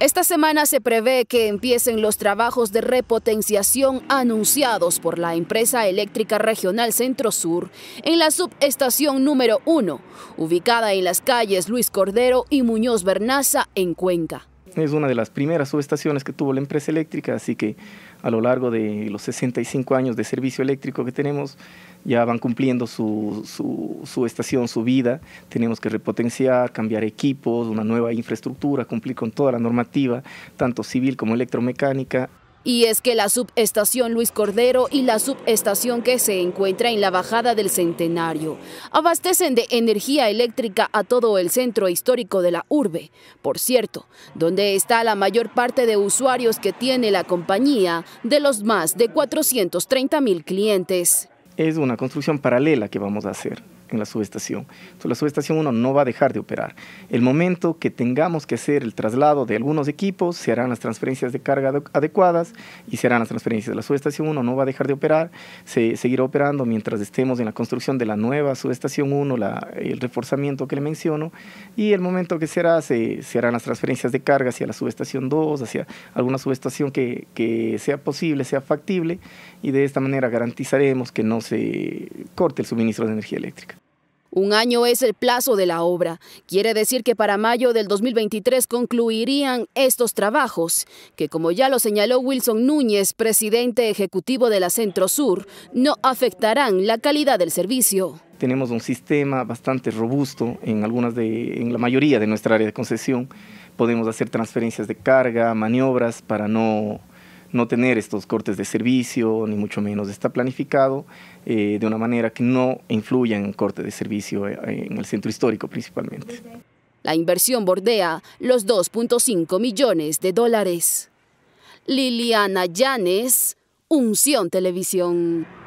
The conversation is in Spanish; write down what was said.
Esta semana se prevé que empiecen los trabajos de repotenciación anunciados por la empresa eléctrica regional Centro Sur en la subestación número 1, ubicada en las calles Luis Cordero y Muñoz Bernaza en Cuenca es una de las primeras subestaciones que tuvo la empresa eléctrica, así que a lo largo de los 65 años de servicio eléctrico que tenemos, ya van cumpliendo su, su, estación, su vida. Tenemos que repotenciar, cambiar equipos, una nueva infraestructura, cumplir con toda la normativa, tanto civil como electromecánica. Y es que la subestación Luis Cordero y la subestación que se encuentra en la bajada del Centenario abastecen de energía eléctrica a todo el centro histórico de la urbe, por cierto, donde está la mayor parte de usuarios que tiene la compañía de los más de 430 mil clientes. Es una construcción paralela que vamos a hacer en la subestación. Entonces, la subestación 1 no va a dejar de operar. El momento que tengamos que hacer el traslado de algunos equipos, se harán las transferencias de carga adecuadas y se harán las transferencias. La subestación 1 no va a dejar de operar, se seguirá operando mientras estemos en la construcción de la nueva subestación 1, la, el reforzamiento que le menciono, y el momento que será, se, se harán las transferencias de carga hacia la subestación 2, hacia alguna subestación que sea posible, sea factible, y de esta manera garantizaremos que no se corte el suministro de energía eléctrica. Un año es el plazo de la obra. Quiere decir que para mayo del 2023 concluirían estos trabajos, que como ya lo señaló Wilson Núñez, presidente ejecutivo de la Centro Sur, no afectarán la calidad del servicio. Tenemos un sistema bastante robusto en, algunas de, en la mayoría de nuestra área de concesión. Podemos hacer transferencias de carga, maniobras para no no tener estos cortes de servicio, ni mucho menos. Está planificado eh, de una manera que no influya en corte de servicio eh, en el centro histórico principalmente. La inversión bordea los 2.5 millones de dólares. Liliana Yanes, Unción Televisión.